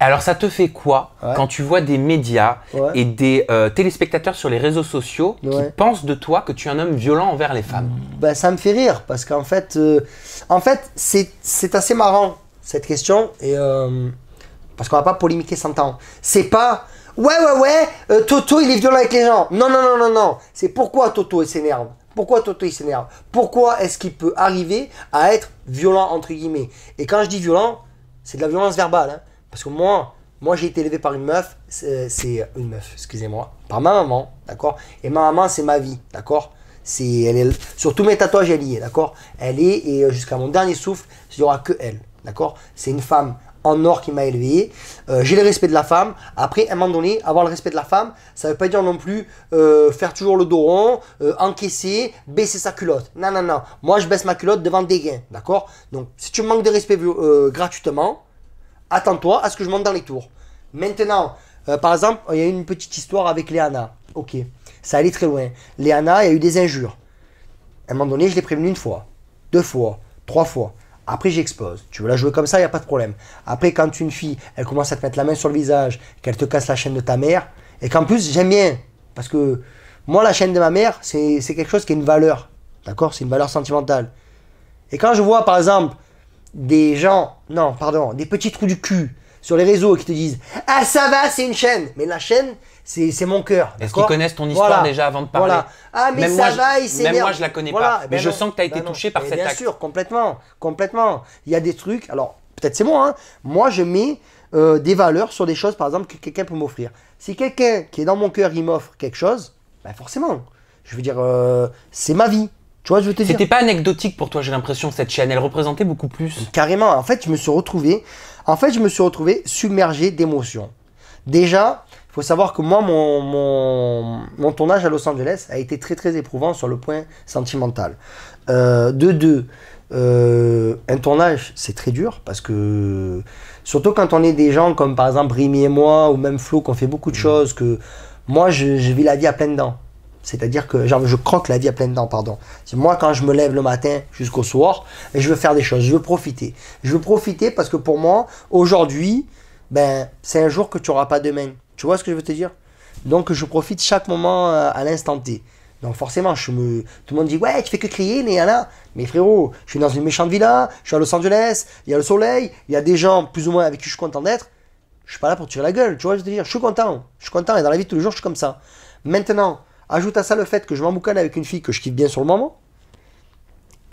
Alors ça te fait quoi quand tu vois des médias et des euh, téléspectateurs sur les réseaux sociaux qui pensent de toi que tu es un homme violent envers les femmes bah, Ça me fait rire parce qu'en fait, euh, en fait c'est assez marrant cette question et, euh, parce qu'on va pas polémiquer 100 ans. C'est pas ouais ouais ouais Toto il est violent avec les gens. Non non non non non. C'est pourquoi Toto il s'énerve. Pourquoi Toto il s'énerve Pourquoi est-ce qu'il peut arriver à être violent entre guillemets Et quand je dis violent, c'est de la violence verbale. Hein. Parce que moi, moi j'ai été élevé par une meuf, c'est euh, euh, une meuf, excusez-moi, par ma maman, d'accord Et ma maman, c'est ma vie, d'accord c'est, elle est, sur tous mes tatouages, elle y est, d'accord Elle est, et euh, jusqu'à mon dernier souffle, il n'y aura que elle, d'accord C'est une femme en or qui m'a élevé. j'ai le respect de la femme. Après, à un moment donné, avoir le respect de la femme, ça ne veut pas dire non plus faire toujours le dos rond, encaisser, baisser sa culotte. Non, non, non. Moi, je baisse ma culotte devant des gains, d'accord Donc, si tu manques de respect gratuitement, attends-toi à ce que je monte dans les tours. Maintenant, euh, par exemple, il y a eu une petite histoire avec Léana. Ok, ça allait très loin. Léana, il y a eu des injures. À un moment donné, je l'ai prévenu une fois, deux fois, trois fois. Après, j'expose. Tu veux la jouer comme ça, il n'y a pas de problème. Après, quand une fille, elle commence à te mettre la main sur le visage, qu'elle te casse la chaîne de ta mère, et qu'en plus, j'aime bien, parce que moi, la chaîne de ma mère, c'est quelque chose qui a une valeur. D'accord C'est une valeur sentimentale. Et quand je vois, par exemple, des gens non, pardon, des petits trous du cul sur les réseaux qui te disent Ah, ça va, c'est une chaîne. Mais la chaîne, c'est, mon cœur. Est-ce qu'ils connaissent ton histoire déjà avant de parler Ah, mais ça va, il Même moi, je la connais pas. Mais ben je sens que tu as été ben touché par cet acte. Bien sûr, complètement. Complètement. Il y a des trucs. Alors, peut-être c'est moi. Hein. Moi, je mets euh, des valeurs sur des choses, par exemple, que quelqu'un peut m'offrir. Si quelqu'un qui est dans mon cœur, il m'offre quelque chose, ben forcément. Je veux dire, euh, c'est ma vie. Tu vois, C'était pas anecdotique pour toi, j'ai l'impression, cette chaîne. Elle représentait beaucoup plus. Carrément. En fait, je me suis retrouvé, en fait, je me suis retrouvé submergé d'émotions. Déjà, il faut savoir que moi, mon, mon, tournage à Los Angeles a été très très éprouvant sur le point sentimental. Euh, de deux, euh, un tournage, c'est très dur parce que, surtout quand on est des gens comme par exemple Rémi et moi, ou même Flo, qu'on fait beaucoup de mm. choses, que moi, je, je vis la vie à pleines dents. C'est-à-dire que genre, je croque la vie à pleine dents, pardon. C'est moi quand je me lève le matin jusqu'au soir, et ben, je veux faire des choses, je veux profiter. Je veux profiter parce que pour moi, aujourd'hui, ben, c'est un jour que tu n'auras pas demain. Tu vois ce que je veux te dire Donc je profite chaque moment euh, à l'instant T. Donc forcément, je me... tout le monde dit ouais, tu fais que crier, là Mais frérot, je suis dans une méchante villa, je suis à Los Angeles, il y a le soleil, il y a des gens plus ou moins avec qui je suis content d'être. Je suis pas là pour tirer la gueule, tu vois, ce que je veux dire, je suis content, je suis content et dans la vie de tous les jours, je suis comme ça. Maintenant, Ajoute à ça le fait que je m'emboucane avec une fille que je kiffe bien sur le moment.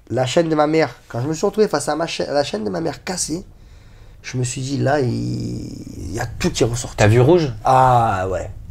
La chaîne de ma mère, quand je me suis retrouvé face à, ma la chaîne de ma mère cassée, je me suis dit là, il, y a tout qui ressort. T'as vu rouge Ah ouais.